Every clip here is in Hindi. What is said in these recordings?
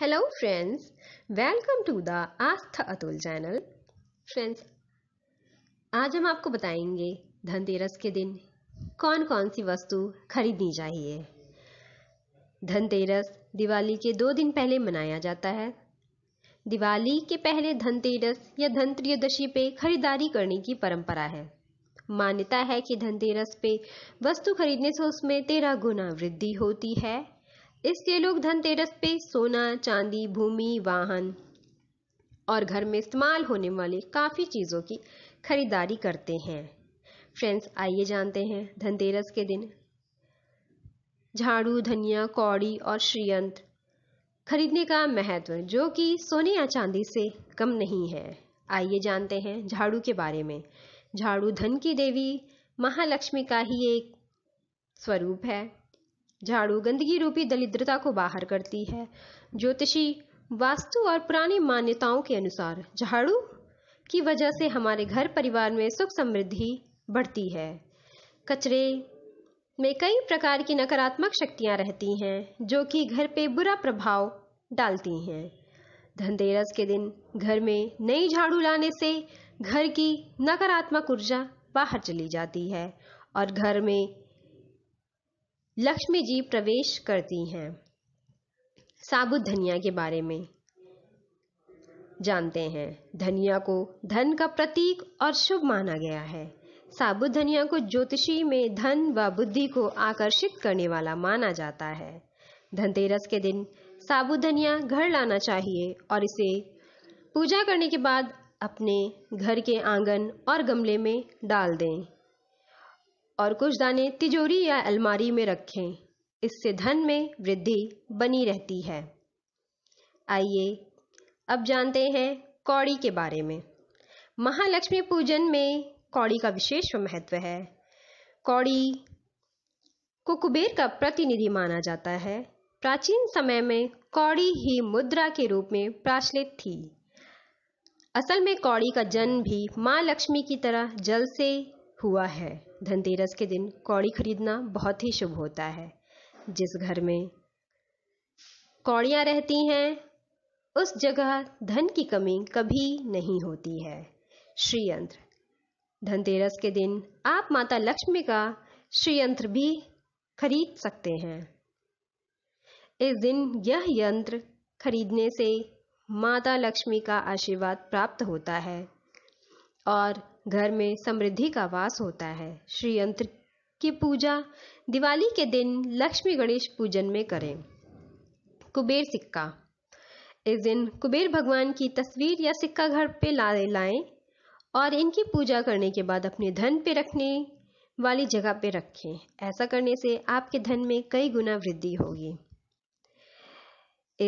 hello friends welcome to the Aastha Atul channel friends आज हम आपको बताएंगे धनतेरस के दिन कौन कौन सी वस्तु खरीदनी चाहिए धनतेरस दिवाली के दो दिन पहले मनाया जाता है दिवाली के पहले धनतेरस या धन त्रयोदशी पे खरीदारी करने की परंपरा है मान्यता है कि धनतेरस पे वस्तु खरीदने से उसमें तेरह गुना वृद्धि होती है इसलिए लोग धनतेरस पे सोना चांदी भूमि वाहन और घर में इस्तेमाल होने वाली काफ़ी चीज़ों की खरीदारी करते हैं फ्रेंड्स आइए जानते हैं धनतेरस के दिन झाड़ू धनिया कौड़ी और श्रीयंत्र खरीदने का महत्व जो कि सोने या चांदी से कम नहीं है आइए जानते हैं झाड़ू के बारे में झाड़ू धन की देवी महालक्ष्मी का ही एक स्वरूप है झाड़ू गंदगी रूपी दलिद्रता को बाहर करती है ज्योतिषी वास्तु और पुरानी मान्यताओं के अनुसार झाड़ू की वजह से हमारे घर परिवार में सुख समृद्धि बढ़ती है कचरे में कई प्रकार की नकारात्मक शक्तियां रहती हैं जो कि घर पे बुरा प्रभाव डालती हैं धनतेरस के दिन घर में नई झाड़ू लाने से घर की नकारात्मक ऊर्जा बाहर चली जाती है और घर में लक्ष्मी जी प्रवेश करती हैं साबुत धनिया के बारे में जानते हैं धनिया को धन का प्रतीक और शुभ माना गया है साबुत धनिया को ज्योतिषी में धन व बुद्धि को आकर्षित करने वाला माना जाता है धनतेरस के दिन साबुत धनिया घर लाना चाहिए और इसे पूजा करने के बाद अपने घर के आंगन और गमले में डाल दें और कुछ दाने तिजोरी या अलमारी में रखें इससे धन में वृद्धि बनी रहती है आइए अब जानते हैं कौड़ी के बारे में महालक्ष्मी पूजन में कौड़ी का विशेष महत्व है कौड़ी को कुबेर का प्रतिनिधि माना जाता है प्राचीन समय में कौड़ी ही मुद्रा के रूप में प्रचलित थी असल में कौड़ी का जन्म भी माँ लक्ष्मी की तरह जल से हुआ है धनतेरस के दिन कौड़ी खरीदना बहुत ही शुभ होता है जिस घर में कौड़ियाँ रहती हैं उस जगह धन की कमी कभी नहीं होती है श्री यंत्र धनतेरस के दिन आप माता लक्ष्मी का श्री यंत्र भी खरीद सकते हैं इस दिन यह यंत्र खरीदने से माता लक्ष्मी का आशीर्वाद प्राप्त होता है और घर में समृद्धि का वास होता है श्री यंत्र की पूजा दिवाली के दिन लक्ष्मी गणेश पूजन में करें कुबेर सिक्का इस दिन कुबेर भगवान की तस्वीर या सिक्का घर पे ला लाएं और इनकी पूजा करने के बाद अपने धन पे रखने वाली जगह पे रखें ऐसा करने से आपके धन में कई गुना वृद्धि होगी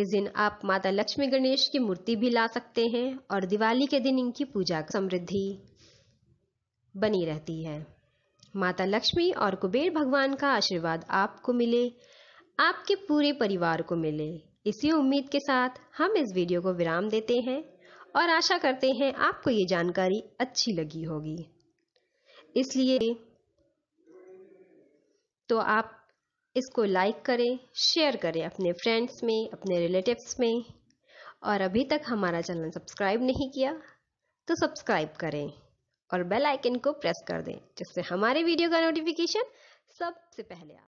इस दिन आप माता लक्ष्मी गणेश की मूर्ति भी ला सकते हैं और दिवाली के दिन इनकी पूजा समृद्धि बनी रहती है माता लक्ष्मी और कुबेर भगवान का आशीर्वाद आपको मिले आपके पूरे परिवार को मिले इसी उम्मीद के साथ हम इस वीडियो को विराम देते हैं और आशा करते हैं आपको ये जानकारी अच्छी लगी होगी इसलिए तो आप इसको लाइक करें शेयर करें अपने फ्रेंड्स में अपने रिलेटिव्स में और अभी तक हमारा चैनल सब्सक्राइब नहीं किया तो सब्सक्राइब करें और बेल आइकन को प्रेस कर दें जिससे हमारे वीडियो का नोटिफिकेशन सबसे पहले आ